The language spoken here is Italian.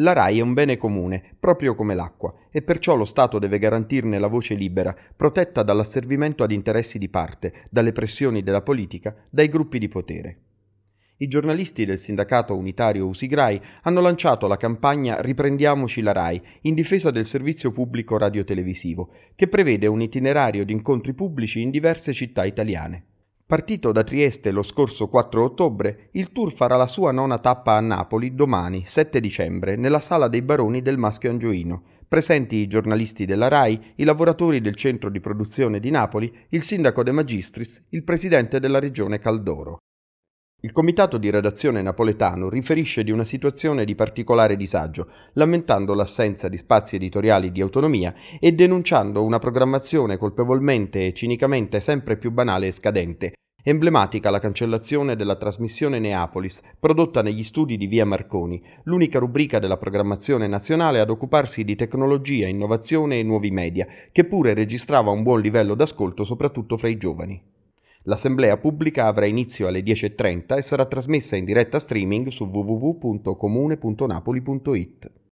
La RAI è un bene comune, proprio come l'acqua, e perciò lo Stato deve garantirne la voce libera, protetta dall'asservimento ad interessi di parte, dalle pressioni della politica, dai gruppi di potere. I giornalisti del sindacato unitario Usigrai hanno lanciato la campagna Riprendiamoci la RAI in difesa del servizio pubblico radiotelevisivo, che prevede un itinerario di incontri pubblici in diverse città italiane. Partito da Trieste lo scorso 4 ottobre, il Tour farà la sua nona tappa a Napoli domani, 7 dicembre, nella Sala dei Baroni del Maschio Angioino. Presenti i giornalisti della RAI, i lavoratori del centro di produzione di Napoli, il sindaco De Magistris, il presidente della regione Caldoro. Il comitato di redazione napoletano riferisce di una situazione di particolare disagio, lamentando l'assenza di spazi editoriali di autonomia e denunciando una programmazione colpevolmente e cinicamente sempre più banale e scadente, Emblematica la cancellazione della trasmissione Neapolis, prodotta negli studi di Via Marconi, l'unica rubrica della programmazione nazionale ad occuparsi di tecnologia, innovazione e nuovi media, che pure registrava un buon livello d'ascolto soprattutto fra i giovani. L'assemblea pubblica avrà inizio alle 10.30 e sarà trasmessa in diretta streaming su www.comune.napoli.it.